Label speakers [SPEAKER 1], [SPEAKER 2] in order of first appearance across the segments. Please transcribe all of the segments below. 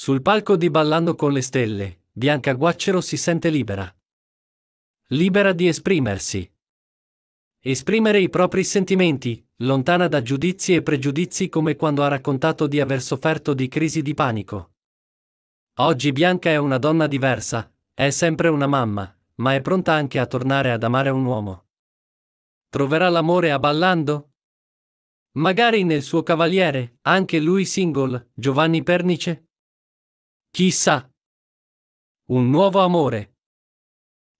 [SPEAKER 1] Sul palco di Ballando con le stelle, Bianca Guaccero si sente libera. Libera di esprimersi. Esprimere i propri sentimenti, lontana da giudizi e pregiudizi come quando ha raccontato di aver sofferto di crisi di panico. Oggi Bianca è una donna diversa, è sempre una mamma, ma è pronta anche a tornare ad amare un uomo. Troverà l'amore a ballando? Magari nel suo cavaliere, anche lui single, Giovanni Pernice? Chissà. Un nuovo amore.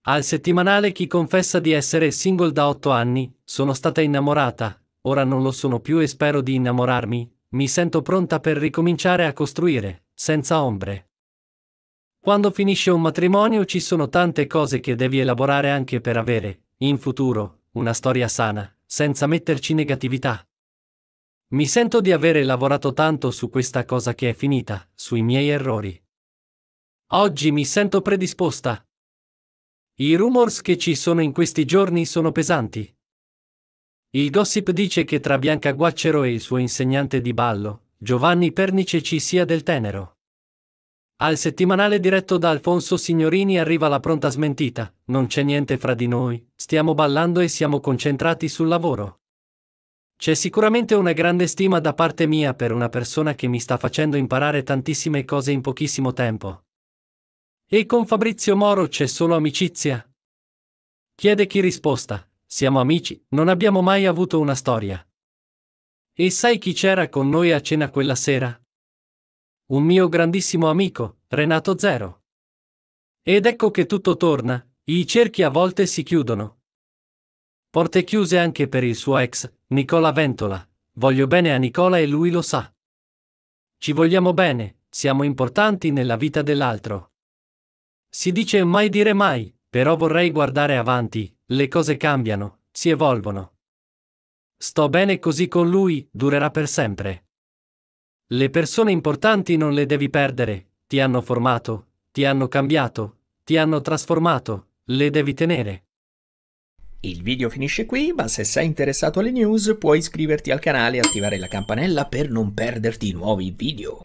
[SPEAKER 1] Al settimanale chi confessa di essere single da otto anni, sono stata innamorata, ora non lo sono più e spero di innamorarmi, mi sento pronta per ricominciare a costruire, senza ombre. Quando finisce un matrimonio ci sono tante cose che devi elaborare anche per avere, in futuro, una storia sana, senza metterci negatività. Mi sento di avere lavorato tanto su questa cosa che è finita, sui miei errori. Oggi mi sento predisposta. I rumors che ci sono in questi giorni sono pesanti. Il gossip dice che tra Bianca Guaccero e il suo insegnante di ballo, Giovanni Pernice, ci sia del tenero. Al settimanale diretto da Alfonso Signorini arriva la pronta smentita, non c'è niente fra di noi, stiamo ballando e siamo concentrati sul lavoro. C'è sicuramente una grande stima da parte mia per una persona che mi sta facendo imparare tantissime cose in pochissimo tempo. E con Fabrizio Moro c'è solo amicizia? Chiede chi risposta. Siamo amici, non abbiamo mai avuto una storia. E sai chi c'era con noi a cena quella sera? Un mio grandissimo amico, Renato Zero. Ed ecco che tutto torna, i cerchi a volte si chiudono. Porte chiuse anche per il suo ex, Nicola Ventola. Voglio bene a Nicola e lui lo sa. Ci vogliamo bene, siamo importanti nella vita dell'altro. Si dice mai dire mai, però vorrei guardare avanti, le cose cambiano, si evolvono. Sto bene così con lui, durerà per sempre. Le persone importanti non le devi perdere, ti hanno formato, ti hanno cambiato, ti hanno trasformato, le devi tenere. Il video finisce qui, ma se sei interessato alle news puoi iscriverti al canale e attivare la campanella per non perderti nuovi video.